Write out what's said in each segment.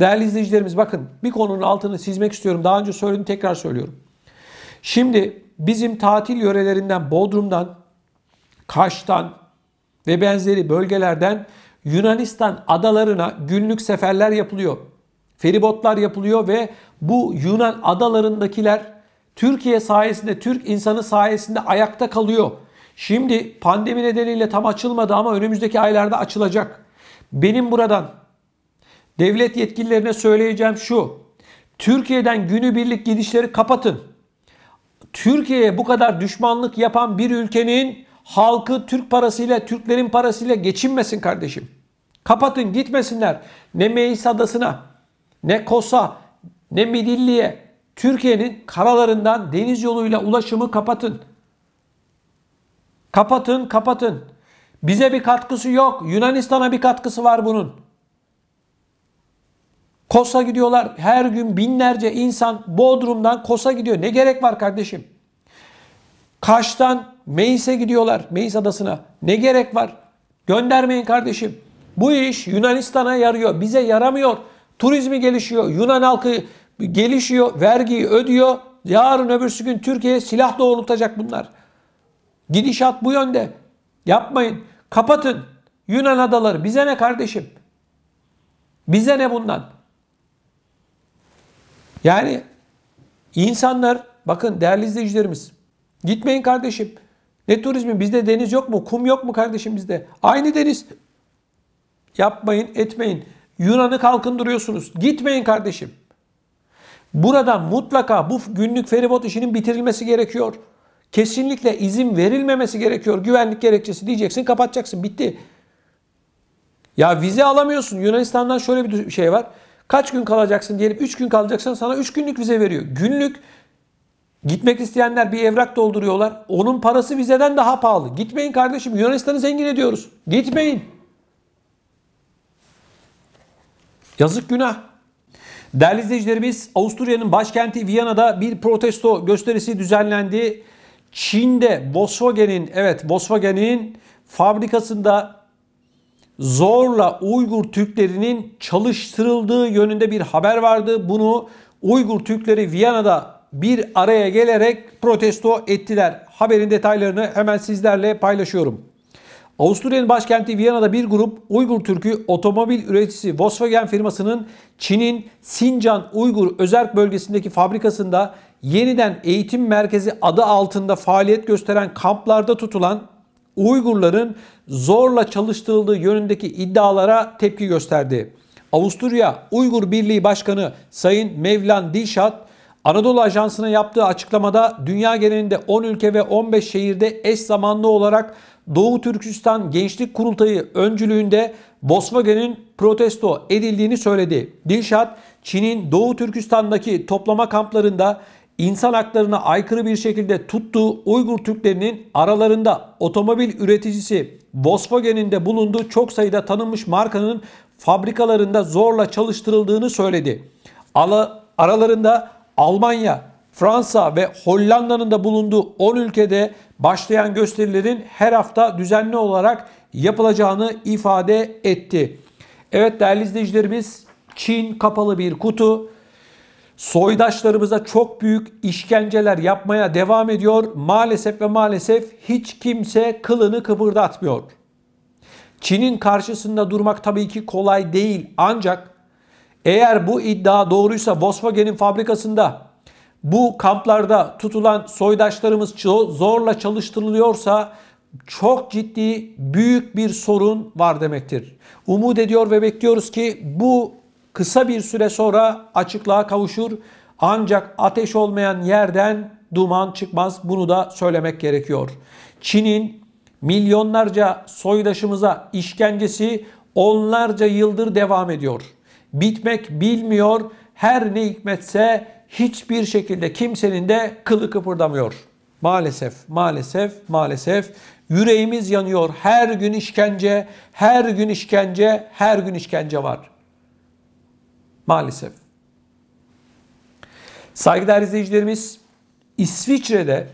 Değerli izleyicilerimiz bakın bir konunun altını çizmek istiyorum. Daha önce söyledim tekrar söylüyorum. Şimdi bizim tatil yörelerinden Bodrum'dan, Kaş'tan ve benzeri bölgelerden Yunanistan adalarına günlük seferler yapılıyor. Feribotlar yapılıyor ve bu Yunan adalarındakiler Türkiye sayesinde, Türk insanı sayesinde ayakta kalıyor. Şimdi pandemi nedeniyle tam açılmadı ama önümüzdeki aylarda açılacak. Benim buradan Devlet yetkililerine söyleyeceğim şu. Türkiye'den günübirlik gidişleri kapatın. Türkiye'ye bu kadar düşmanlık yapan bir ülkenin halkı Türk parasıyla, Türklerin parasıyla geçinmesin kardeşim. Kapatın gitmesinler. Ne Meis Adası'na, ne Kosa, ne Midilli'ye. Türkiye'nin karalarından deniz yoluyla ulaşımı kapatın. Kapatın, kapatın. Bize bir katkısı yok. Yunanistan'a bir katkısı var bunun. Kosa gidiyorlar. Her gün binlerce insan Bodrum'dan Kosa gidiyor. Ne gerek var kardeşim? Kaş'tan Meis'e gidiyorlar. Meis adasına. Ne gerek var? Göndermeyin kardeşim. Bu iş Yunanistan'a yarıyor. Bize yaramıyor. Turizmi gelişiyor. Yunan halkı gelişiyor. Vergiyi ödüyor. Yarın öbürsü gün Türkiye'ye silah doğrultacak bunlar. Gidişat bu yönde. Yapmayın. Kapatın. Yunan adaları. Bize ne kardeşim? Bize ne bundan? Yani insanlar bakın değerli izleyicilerimiz gitmeyin kardeşim. Ne turizmi bizde deniz yok mu? Kum yok mu kardeşim bizde? Aynı deniz. Yapmayın etmeyin. Yunan'ı kalkındırıyorsunuz. Gitmeyin kardeşim. Buradan mutlaka bu günlük feribot işinin bitirilmesi gerekiyor. Kesinlikle izin verilmemesi gerekiyor. Güvenlik gerekçesi diyeceksin, kapatacaksın. Bitti. Ya vize alamıyorsun. Yunanistan'dan şöyle bir şey var. Kaç gün kalacaksın diyelim 3 gün kalacaksan sana 3 günlük vize veriyor. Günlük Gitmek isteyenler bir evrak dolduruyorlar. Onun parası vizeden daha pahalı. Gitmeyin kardeşim. Yunanistan'ı zengin ediyoruz. Gitmeyin. Yazık günah. Değerli izleyicilerimiz Avusturya'nın başkenti Viyana'da bir protesto gösterisi düzenlendi. Çin'de Volkswagen'in evet Volkswagen'in fabrikasında zorla Uygur Türklerinin çalıştırıldığı yönünde bir haber vardı. Bunu Uygur Türkleri Viyana'da bir araya gelerek protesto ettiler. Haberin detaylarını hemen sizlerle paylaşıyorum. Avusturya'nın başkenti Viyana'da bir grup Uygur Türk'ü otomobil üreticisi Volkswagen firmasının Çin'in Sincan Uygur Özerk bölgesindeki fabrikasında yeniden eğitim merkezi adı altında faaliyet gösteren kamplarda tutulan Uygurların zorla çalıştırıldığı yönündeki iddialara tepki gösterdi. Avusturya Uygur Birliği Başkanı Sayın Mevlan Dilşat Anadolu Ajansı'na yaptığı açıklamada dünya genelinde 10 ülke ve 15 şehirde eş zamanlı olarak Doğu Türkistan Gençlik Kurultayı öncülüğünde Volkswagen'in protesto edildiğini söyledi. Dilşat, Çin'in Doğu Türkistan'daki toplama kamplarında insan haklarına aykırı bir şekilde tuttuğu Uygur Türklerinin aralarında otomobil üreticisi Volkswagen'in de bulunduğu çok sayıda tanınmış markanın fabrikalarında zorla çalıştırıldığını söyledi. Aralarında Almanya, Fransa ve Hollanda'nın da bulunduğu 10 ülkede başlayan gösterilerin her hafta düzenli olarak yapılacağını ifade etti. Evet değerli izleyicilerimiz Çin kapalı bir kutu soydaşlarımıza çok büyük işkenceler yapmaya devam ediyor. Maalesef ve maalesef hiç kimse kılını kıpırdatmıyor. Çin'in karşısında durmak tabii ki kolay değil ancak eğer bu iddia doğruysa Volkswagen'in fabrikasında bu kamplarda tutulan soydaşlarımız zorla çalıştırılıyorsa çok ciddi büyük bir sorun var demektir. Umut ediyor ve bekliyoruz ki bu kısa bir süre sonra açıklığa kavuşur. Ancak ateş olmayan yerden duman çıkmaz. Bunu da söylemek gerekiyor. Çin'in milyonlarca soydaşımıza işkencesi onlarca yıldır devam ediyor. Bitmek bilmiyor. Her ne hikmetse hiçbir şekilde kimsenin de kılı kıpırdamıyor. Maalesef, maalesef, maalesef yüreğimiz yanıyor. Her gün işkence, her gün işkence, her gün işkence var. Maalesef. Saygıdeğer izleyicilerimiz İsviçre'de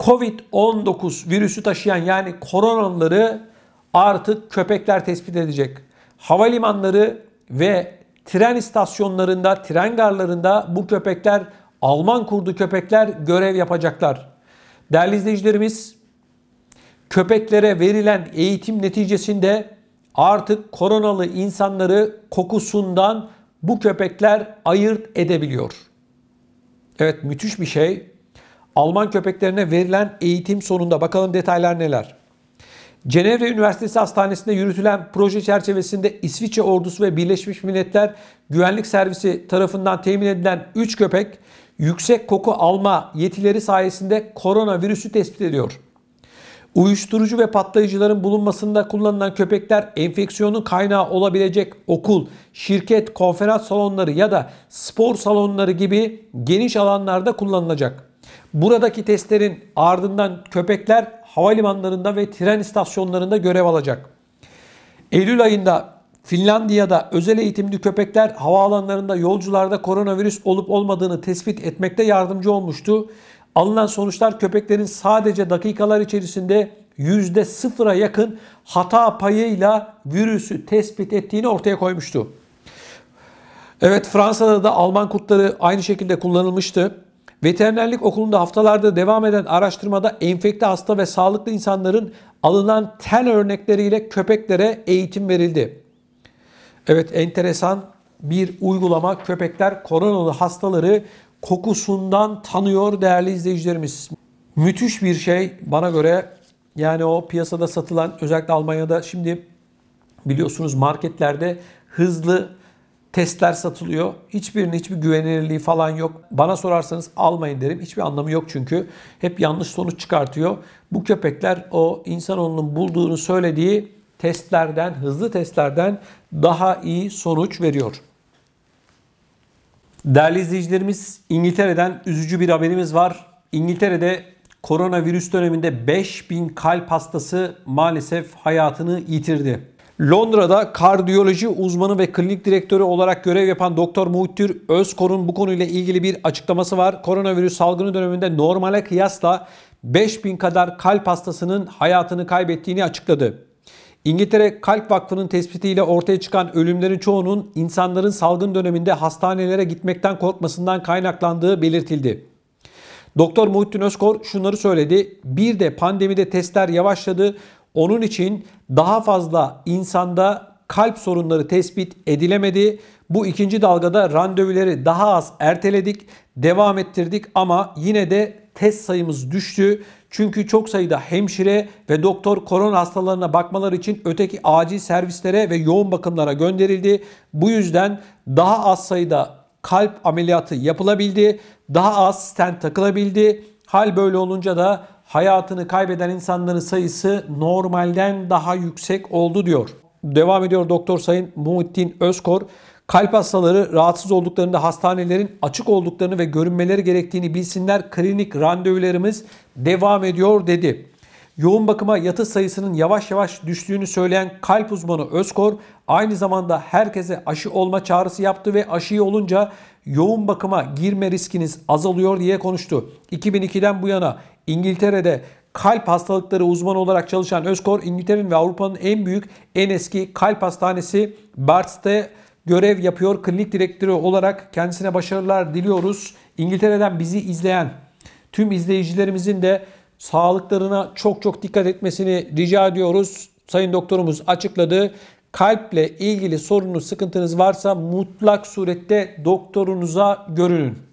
Covid-19 virüsü taşıyan yani koronaları artık köpekler tespit edecek. Havalimanları ve tren istasyonlarında, tren garlarında bu köpekler Alman kurdu köpekler görev yapacaklar. Değerli izleyicilerimiz köpeklere verilen eğitim neticesinde artık koronalı insanları kokusundan bu köpekler ayırt edebiliyor. Evet müthiş bir şey. Alman köpeklerine verilen eğitim sonunda bakalım detaylar neler. Cenevre Üniversitesi Hastanesi'nde yürütülen proje çerçevesinde İsviçre ordusu ve Birleşmiş Milletler Güvenlik Servisi tarafından temin edilen 3 köpek yüksek koku alma yetileri sayesinde koronavirüsü tespit ediyor. Uyuşturucu ve patlayıcıların bulunmasında kullanılan köpekler enfeksiyonun kaynağı olabilecek okul, şirket, konferans salonları ya da spor salonları gibi geniş alanlarda kullanılacak. Buradaki testlerin ardından köpekler havalimanlarında ve tren istasyonlarında görev alacak. Eylül ayında Finlandiya'da özel eğitimli köpekler havaalanlarında yolcularda koronavirüs olup olmadığını tespit etmekte yardımcı olmuştu. Alınan sonuçlar köpeklerin sadece dakikalar içerisinde yüzde sıfıra yakın hata payıyla virüsü tespit ettiğini ortaya koymuştu. Evet Fransa'da da Alman kutları aynı şekilde kullanılmıştı. Veterinerlik okulunda haftalarda devam eden araştırmada enfekte hasta ve sağlıklı insanların alınan ten örnekleriyle köpeklere eğitim verildi. Evet enteresan bir uygulama köpekler koronalı hastaları kokusundan tanıyor değerli izleyicilerimiz. Müthiş bir şey bana göre yani o piyasada satılan özellikle Almanya'da şimdi biliyorsunuz marketlerde hızlı testler satılıyor. Hiçbirinin hiçbir güvenilirliği falan yok. Bana sorarsanız almayın derim. Hiçbir anlamı yok çünkü. Hep yanlış sonuç çıkartıyor. Bu köpekler o insanoğlunun bulduğunu söylediği testlerden, hızlı testlerden daha iyi sonuç veriyor. Değerli izleyicilerimiz İngiltere'den üzücü bir haberimiz var. İngiltere'de koronavirüs döneminde 5000 kalp hastası maalesef hayatını yitirdi. Londra'da kardiyoloji uzmanı ve klinik direktörü olarak görev yapan Doktor Muhittir Özkor'un bu konuyla ilgili bir açıklaması var. Koronavirüs salgını döneminde normale kıyasla 5000 kadar kalp hastasının hayatını kaybettiğini açıkladı. İngiltere Kalp Vakfı'nın tespitiyle ortaya çıkan ölümlerin çoğunun insanların salgın döneminde hastanelere gitmekten korkmasından kaynaklandığı belirtildi. Doktor Muhittin Özkor şunları söyledi. Bir de pandemide testler yavaşladı. Onun için daha fazla insanda kalp sorunları tespit edilemedi. Bu ikinci dalgada randevuları daha az erteledik, devam ettirdik ama yine de test sayımız düştü. Çünkü çok sayıda hemşire ve doktor korona hastalarına bakmalar için öteki acil servislere ve yoğun bakımlara gönderildi. Bu yüzden daha az sayıda kalp ameliyatı yapılabildi, daha az stent takılabildi. Hal böyle olunca da hayatını kaybeden insanların sayısı normalden daha yüksek oldu diyor. Devam ediyor Doktor Sayın Muhittin Özkor. Kalp hastaları rahatsız olduklarında hastanelerin açık olduklarını ve görünmeleri gerektiğini bilsinler. Klinik randevularımız devam ediyor dedi. Yoğun bakıma yatı sayısının yavaş yavaş düştüğünü söyleyen kalp uzmanı Özkor aynı zamanda herkese aşı olma çağrısı yaptı ve aşıyı olunca yoğun bakıma girme riskiniz azalıyor diye konuştu. 2002'den bu yana İngiltere'de kalp hastalıkları uzmanı olarak çalışan Özkor İngiltere'nin ve Avrupa'nın en büyük en eski kalp hastanesi Barts'te görev yapıyor. Klinik direktörü olarak kendisine başarılar diliyoruz. İngiltere'den bizi izleyen tüm izleyicilerimizin de sağlıklarına çok çok dikkat etmesini rica ediyoruz. Sayın doktorumuz açıkladı. Kalple ilgili sorunuz, sıkıntınız varsa mutlak surette doktorunuza görünün.